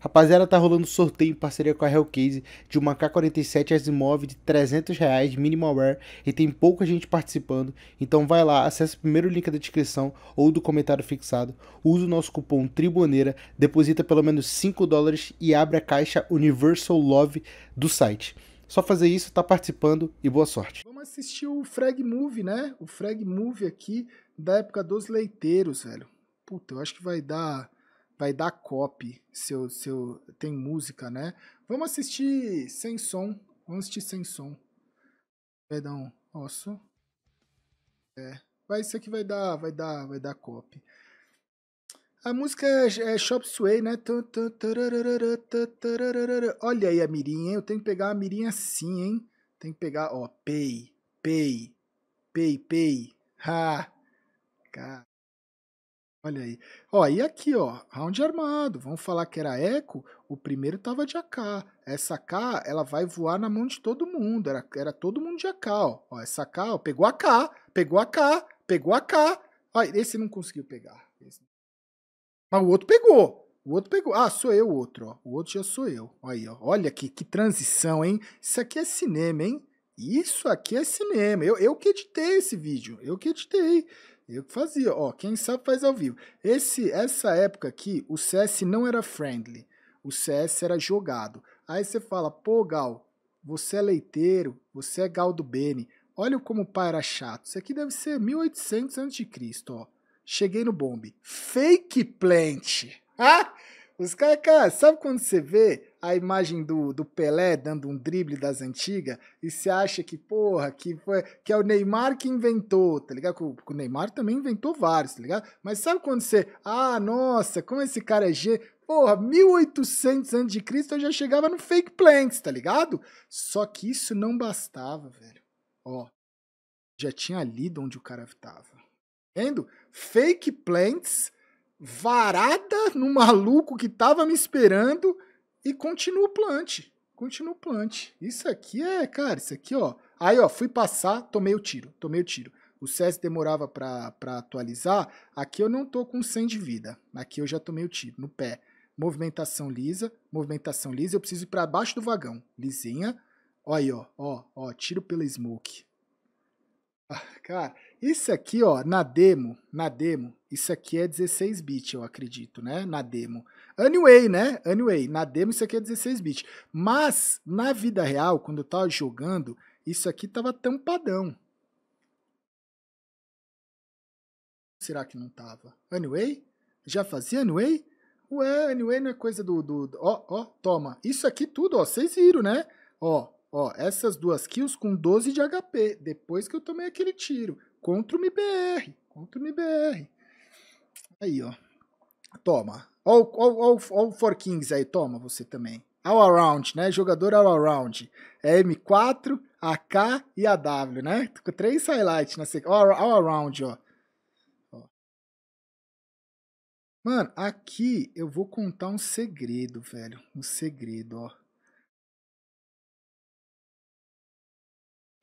Rapaziada, tá rolando sorteio em parceria com a Hellcase de uma K47 Asimov de 300 reais, minimal wear, e tem pouca gente participando. Então vai lá, acesse primeiro link da descrição ou do comentário fixado, usa o nosso cupom TRIBONEIRA, deposita pelo menos 5 dólares e abre a caixa Universal Love do site. Só fazer isso, tá participando e boa sorte. Vamos assistir o Frag Movie, né? O Frag Movie aqui da época dos leiteiros, velho. Puta, eu acho que vai dar vai dar copy se eu, tem música, né? Vamos assistir sem som. Vamos assistir sem som. Perdão, osso. É. Vai, isso aqui vai dar, vai dar, vai dar copy. A música é, é Shop Sway, né? Olha aí a mirinha, hein? Eu tenho que pegar a mirinha assim, hein? Tem que pegar, ó, pay, pay, pay, pay. Ha! Cara. Olha aí. Ó, e aqui, ó, round armado. Vamos falar que era eco, o primeiro tava de AK. Essa AK, ela vai voar na mão de todo mundo. Era, era todo mundo de AK, ó. ó essa AK, ó, pegou a AK, pegou a AK, pegou a AK. Ó, esse não conseguiu pegar. Esse. Mas o outro pegou. O outro pegou. Ah, sou eu o outro, ó. O outro já sou eu. Aí, ó. Olha que, que transição, hein? Isso aqui é cinema, hein? Isso aqui é cinema. Eu, eu que editei esse vídeo. Eu que editei. Eu que fazia, ó, quem sabe faz ao vivo. Esse, essa época aqui, o CS não era friendly, o CS era jogado. Aí você fala, pô, Gal, você é leiteiro, você é Gal do Bene. Olha como o pai era chato. Isso aqui deve ser 1800 a.C., ó. Cheguei no bombe. Fake plant. Ah! Os caras, cara, sabe quando você vê a imagem do, do Pelé dando um drible das antigas e se acha que, porra, que, foi, que é o Neymar que inventou, tá ligado? Porque o Neymar também inventou vários, tá ligado? Mas sabe quando você, ah, nossa, como esse cara é G. Porra, 1800 antes de Cristo eu já chegava no fake planks, tá ligado? Só que isso não bastava, velho. Ó, já tinha lido onde o cara tava. Vendo? Fake plants varada no maluco que tava me esperando e continua o plant. Continua o plant. Isso aqui é, cara, isso aqui, ó. Aí, ó, fui passar, tomei o tiro, tomei o tiro. O CS demorava para atualizar. Aqui eu não tô com 100 de vida. Aqui eu já tomei o tiro, no pé. Movimentação lisa, movimentação lisa. Eu preciso ir pra baixo do vagão. Lisinha. Ó aí, ó, ó, ó, tiro pela smoke. Ah, cara, isso aqui, ó, na demo, na demo, isso aqui é 16 bits, eu acredito, né? Na demo. Anyway, né? Anyway, na demo isso aqui é 16 bits. Mas, na vida real, quando eu tava jogando, isso aqui tava tampadão. Será que não tava? Anyway? Já fazia anyway? Ué, anyway não é coisa do... do, do ó, ó, toma. Isso aqui tudo, ó, vocês viram, né? Ó, ó, essas duas kills com 12 de HP, depois que eu tomei aquele tiro. Contra o MBR, contra o MBR. Aí, ó. Toma. Olha o Four Kings aí, toma você também. All around, né? Jogador all around. É M4, AK e AW, né? Com três highlights na sequência. All, all around, ó. Mano, aqui eu vou contar um segredo, velho. Um segredo, ó.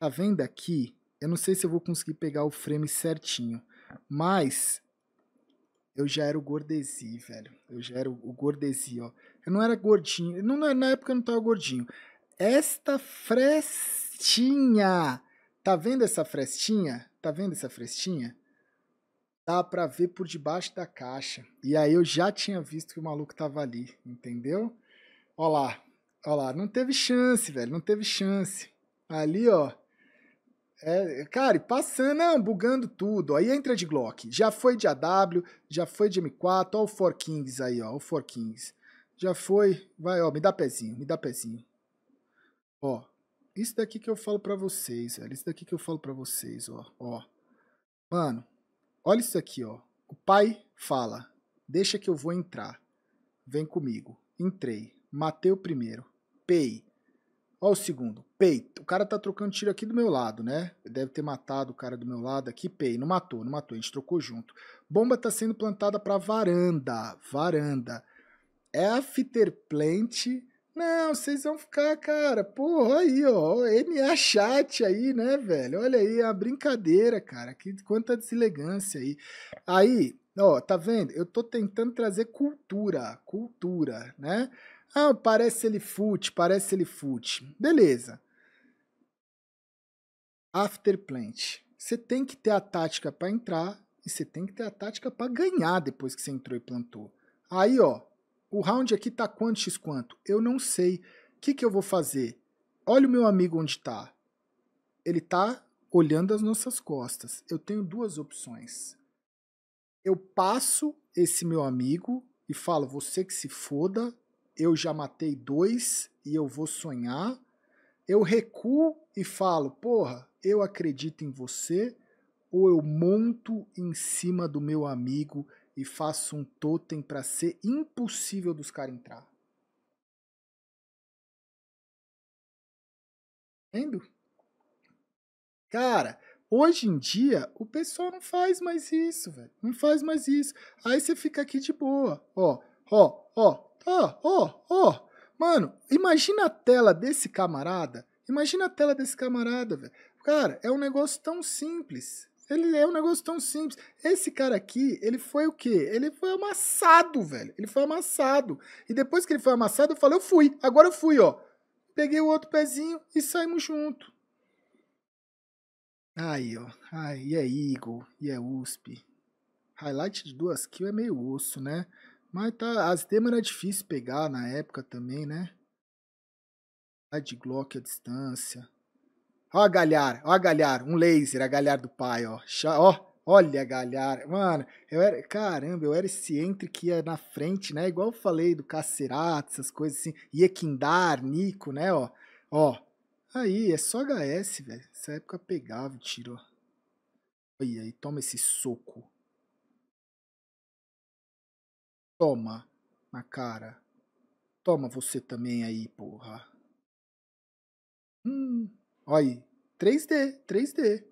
Tá vendo aqui? Eu não sei se eu vou conseguir pegar o frame certinho, mas eu já era o Gordesi, velho. Eu já era o Gordesi, ó. Eu não era gordinho. Não, na época eu não tava gordinho. Esta frestinha. Tá vendo essa frestinha? Tá vendo essa frestinha? Dá pra ver por debaixo da caixa. E aí eu já tinha visto que o maluco tava ali, entendeu? Ó lá. Ó lá. Não teve chance, velho. Não teve chance. Ali, ó. É, cara, e passando, não, ah, bugando tudo. Aí entra de Glock. Já foi de AW, já foi de M4. Ó, o Four Kings aí, ó. O Four Kings. Já foi. Vai, ó, me dá pezinho, me dá pezinho. Ó, isso daqui que eu falo pra vocês, velho. Isso daqui que eu falo pra vocês, ó. Ó. Mano, olha isso aqui, ó. O pai fala: Deixa que eu vou entrar. Vem comigo. Entrei. Matei o primeiro. Pei. Ó o segundo, pei. O cara tá trocando tiro aqui do meu lado, né? Deve ter matado o cara do meu lado aqui, pei. Não matou, não matou, a gente trocou junto. Bomba tá sendo plantada pra varanda, varanda. É after plant... Não, vocês vão ficar, cara, porra, aí, ó, MA chat aí, né, velho? Olha aí a brincadeira, cara, que quanta deselegância aí. Aí, ó, tá vendo? Eu tô tentando trazer cultura, cultura, né? Ah, parece ele fute, parece ele fute. Beleza. After plant. Você tem que ter a tática para entrar e você tem que ter a tática para ganhar depois que você entrou e plantou. Aí, ó, o round aqui tá quanto x quanto? Eu não sei. O que, que eu vou fazer? Olha o meu amigo onde tá. Ele tá olhando as nossas costas. Eu tenho duas opções. Eu passo esse meu amigo e falo, você que se foda, eu já matei dois e eu vou sonhar. Eu recuo e falo, porra, eu acredito em você, ou eu monto em cima do meu amigo e faço um totem para ser impossível dos caras entrar. Entendo? Cara, hoje em dia o pessoal não faz mais isso, velho. Não faz mais isso. Aí você fica aqui de boa. Ó, ó, ó, Ó, ó, ó. Mano, imagina a tela desse camarada. Imagina a tela desse camarada, velho. Cara, é um negócio tão simples. Ele é um negócio tão simples. Esse cara aqui, ele foi o quê? Ele foi amassado, velho. Ele foi amassado. E depois que ele foi amassado, eu falei, eu fui. Agora eu fui, ó. Peguei o outro pezinho e saímos junto. Aí, ó. Aí é Eagle e é USP. Highlight de duas kills é meio osso, né? Mas tá, as temas era difícil pegar na época também, né? A tá de Glock à distância. Ó a galhar, ó a galhar, um laser, a galhar do pai, ó. Ó, olha a galhar. Mano, eu era, caramba, eu era esse entre que ia na frente, né? Igual eu falei do Cacerato, essas coisas assim. Iekindar, Nico, né, ó. Ó, aí, é só HS, velho. Essa época pegava o tiro, ó. Olha aí, toma esse soco. Toma, na cara. Toma você também aí, porra. Hum, olha aí. 3D, 3D.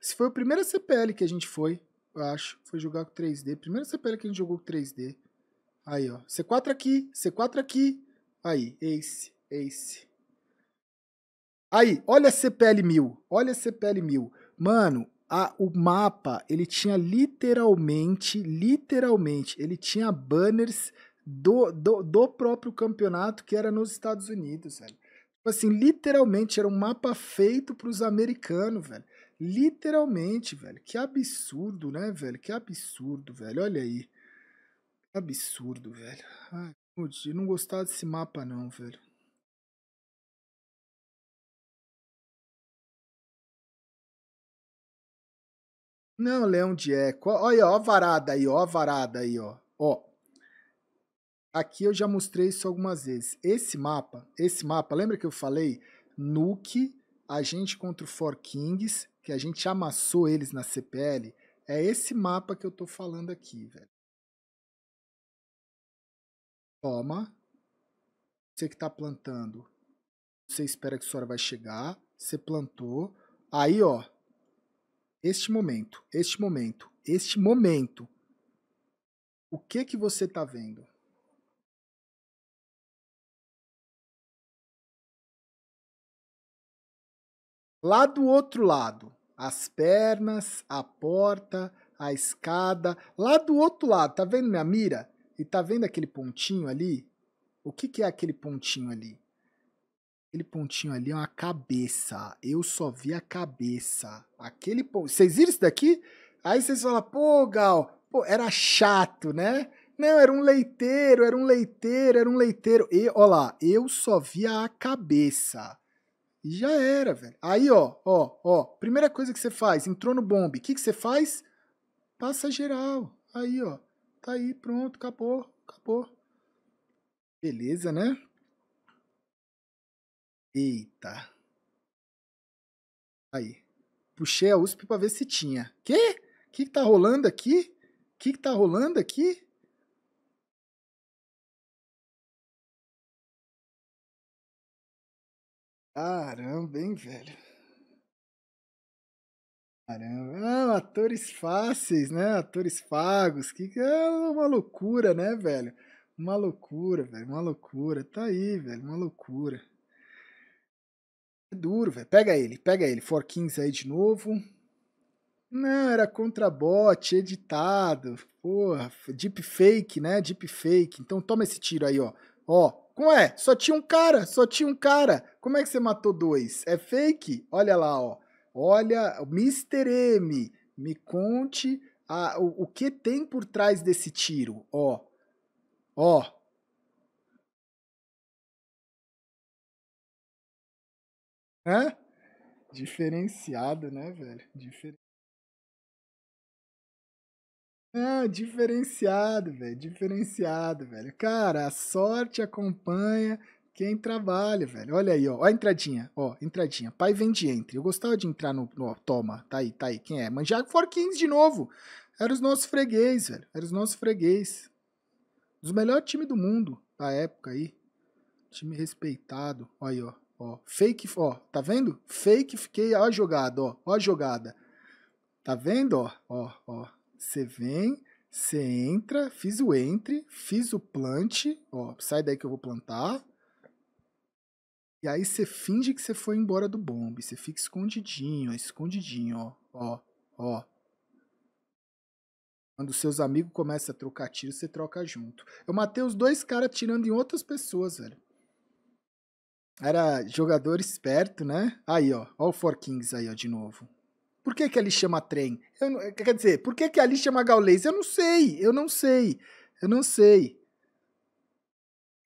Esse foi o primeiro CPL que a gente foi, eu acho. Foi jogar com 3D. Primeira CPL que a gente jogou com 3D. Aí, ó. C4 aqui, C4 aqui. Aí, Ace, Ace. Aí, olha a CPL 1000. Olha a CPL 1000. Mano, a, o mapa, ele tinha literalmente, literalmente, ele tinha banners do, do, do próprio campeonato que era nos Estados Unidos, velho. Tipo assim, literalmente, era um mapa feito para os americanos, velho. Literalmente, velho. Que absurdo, né, velho? Que absurdo, velho. Olha aí. Que absurdo, velho. Ai, não gostar desse mapa, não, velho. Não, leão de eco. Olha, ó, varada aí, ó, varada aí, ó. Ó. Aqui eu já mostrei isso algumas vezes. Esse mapa, esse mapa, lembra que eu falei? Nuke, a gente contra o Four Kings, que a gente amassou eles na CPL. É esse mapa que eu tô falando aqui, velho. Toma. Você que tá plantando. Você espera que a senhora vai chegar. Você plantou. Aí, ó, este momento, este momento, este momento, o que que você está vendo? Lá do outro lado, as pernas, a porta, a escada. Lá do outro lado, tá vendo minha mira? E tá vendo aquele pontinho ali? O que, que é aquele pontinho ali? Aquele pontinho ali é uma cabeça. Eu só vi a cabeça. Aquele ponto. Vocês viram isso daqui? Aí vocês falam, pô, Gal, pô, era chato, né? Não, era um leiteiro, era um leiteiro, era um leiteiro. E, ó lá, eu só via a cabeça. E já era, velho. Aí, ó, ó, ó. Primeira coisa que você faz, entrou no bombe. O que, que você faz? Passa geral. Aí, ó. Tá aí, pronto, acabou, acabou. Beleza, né? Eita. Aí. Puxei a USP para ver se tinha. Quê? O que, que tá rolando aqui? O que, que tá rolando aqui? Caramba, hein, velho? Caramba. Ah, atores fáceis, né? Atores pagos. Que é uma loucura, né, velho? Uma loucura, velho. Uma loucura. Tá aí, velho. Uma loucura. É duro, velho. Pega ele, pega ele. For aí de novo. Não, era contrabot, editado. Porra, deepfake, né? Deepfake. Então toma esse tiro aí, ó. Ó, como é? Só tinha um cara, só tinha um cara. Como é que você matou dois? É fake? Olha lá, ó. Olha, Mr. M, me conte a, o, o que tem por trás desse tiro, ó. Ó, Hã? Diferenciado, né, velho? Difer... Ah, diferenciado, velho. Diferenciado, velho. Cara, a sorte acompanha quem trabalha, velho. Olha aí, ó. ó a entradinha, ó. Entradinha. Pai vende entre. Eu gostava de entrar no. Ó, toma, tá aí, tá aí. Quem é? Manjago Forkins de novo. Era os nossos freguês, velho. Era os nossos freguês. Dos melhores times do mundo da época aí. Time respeitado. Olha aí, ó. Ó, fake, ó, tá vendo? Fake fiquei, ó a jogada, ó, ó a jogada. Tá vendo, ó? Ó, ó. Você vem, você entra, fiz o entre, fiz o plant, ó, sai daí que eu vou plantar. E aí você finge que você foi embora do bombe, você fica escondidinho, ó, escondidinho, ó, ó, ó. Quando seus amigos começam a trocar tiro, você troca junto. Eu matei os dois caras tirando em outras pessoas, velho. Era jogador esperto, né? Aí, ó. Ó o Four Kings aí, ó, de novo. Por que que ali chama trem? Eh, quer dizer, por que que ali chama gaulês? Eu não sei, eu não sei, eu não sei.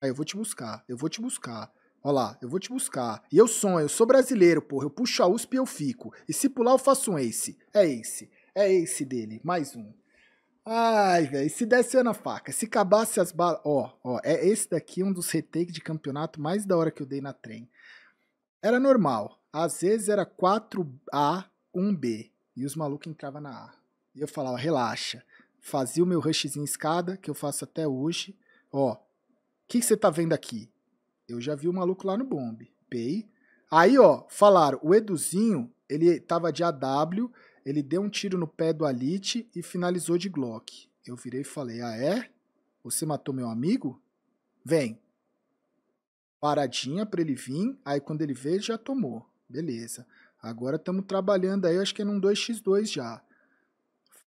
Aí, eu vou te buscar, eu vou te buscar. Ó lá, eu vou te buscar. E eu sonho, eu sou brasileiro, porra. Eu puxo a USP e eu fico. E se pular, eu faço um ace. É esse. É esse dele. Mais um. Ai, velho, se desse na faca, se acabasse as balas. Ó, ó, é esse daqui é um dos retakes de campeonato mais da hora que eu dei na trem. Era normal. Às vezes era 4A, 1B. E os malucos entravam na A. E eu falava, relaxa. Fazia o meu rushzinho escada, que eu faço até hoje. Ó, o que você tá vendo aqui? Eu já vi o maluco lá no bombe. Pei. Aí, ó, falaram, o Eduzinho, ele tava de AW ele deu um tiro no pé do Alite e finalizou de Glock. Eu virei e falei: Ah, é? Você matou meu amigo? Vem. Paradinha pra ele vir, aí quando ele veio, já tomou. Beleza. Agora estamos trabalhando aí, acho que é num 2x2 já.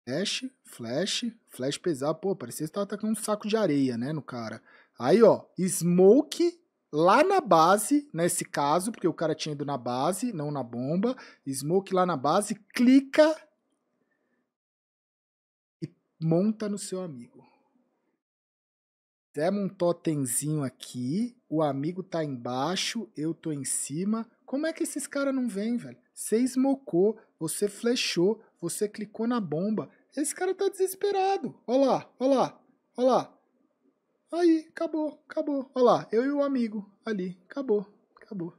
Flash, flash, flash pesado. Pô, parecia que você tava com um saco de areia, né, no cara. Aí, ó, smoke lá na base, nesse caso, porque o cara tinha ido na base, não na bomba. Smoke lá na base, clica e monta no seu amigo. Demos um totemzinho aqui, o amigo tá embaixo, eu tô em cima. Como é que esses caras não vêm, velho? Você smocou, você flechou, você clicou na bomba. Esse cara tá desesperado. Olha lá, olha lá, olha lá. Aí, acabou, acabou. Olha lá, eu e o amigo ali. Acabou, acabou.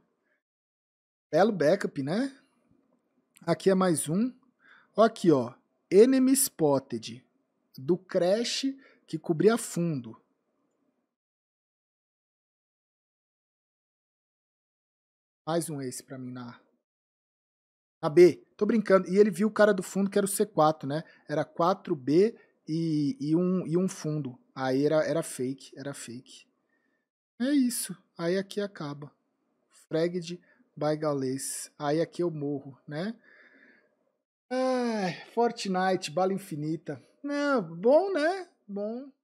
Belo backup, né? Aqui é mais um. Olha aqui, ó. Enemy Spotted. Do Crash que cobria fundo. Mais um esse pra mim na A. B. Tô brincando. E ele viu o cara do fundo que era o C4, né? Era 4B e, e, um, e um fundo. Aí era, era fake, era fake. É isso. Aí aqui acaba. Fregd by Gaules. Aí aqui eu morro, né? ai Fortnite, bala infinita. Não, bom, né? Bom.